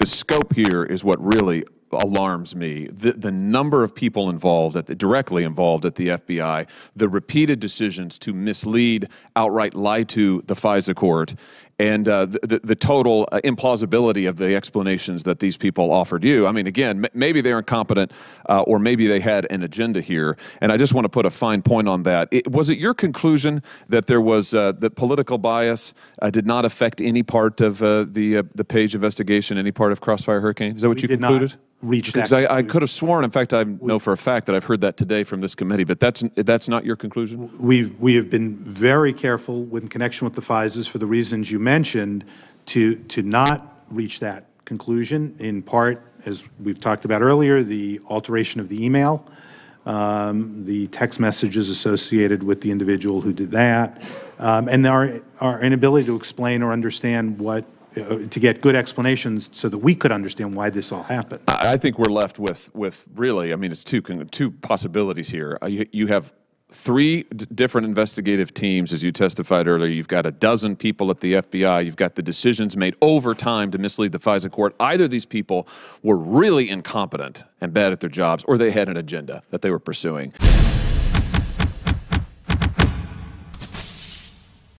the scope here is what really alarms me. The, the number of people involved, at the, directly involved at the FBI, the repeated decisions to mislead, outright lie to the FISA court, and uh, the, the, total uh, implausibility of the explanations that these people offered you. I mean, again, maybe they're incompetent uh, or maybe they had an agenda here. And I just want to put a fine point on that. It, was it your conclusion that there was uh, that political bias uh, did not affect any part of uh, the, the page investigation, any part of Crossfire Hurricane? Is that what we you concluded? Not because I, I could have sworn, in fact, I know for a fact that I've heard that today from this committee, but that's, that's not your conclusion? We've, we have been very careful in connection with the FISAs for the reasons you mentioned to, to not reach that conclusion, in part, as we've talked about earlier, the alteration of the email, um, the text messages associated with the individual who did that, um, and our, our inability to explain or understand what uh, to get good explanations so that we could understand why this all happened. I, think we're left with with really, I mean, it's two two possibilities here. Uh, you, you have three different investigative teams, as you testified earlier. You've got a dozen people at the FBI. You've got the decisions made over time to mislead the FISA court. Either these people were really incompetent and bad at their jobs, or they had an agenda that they were pursuing.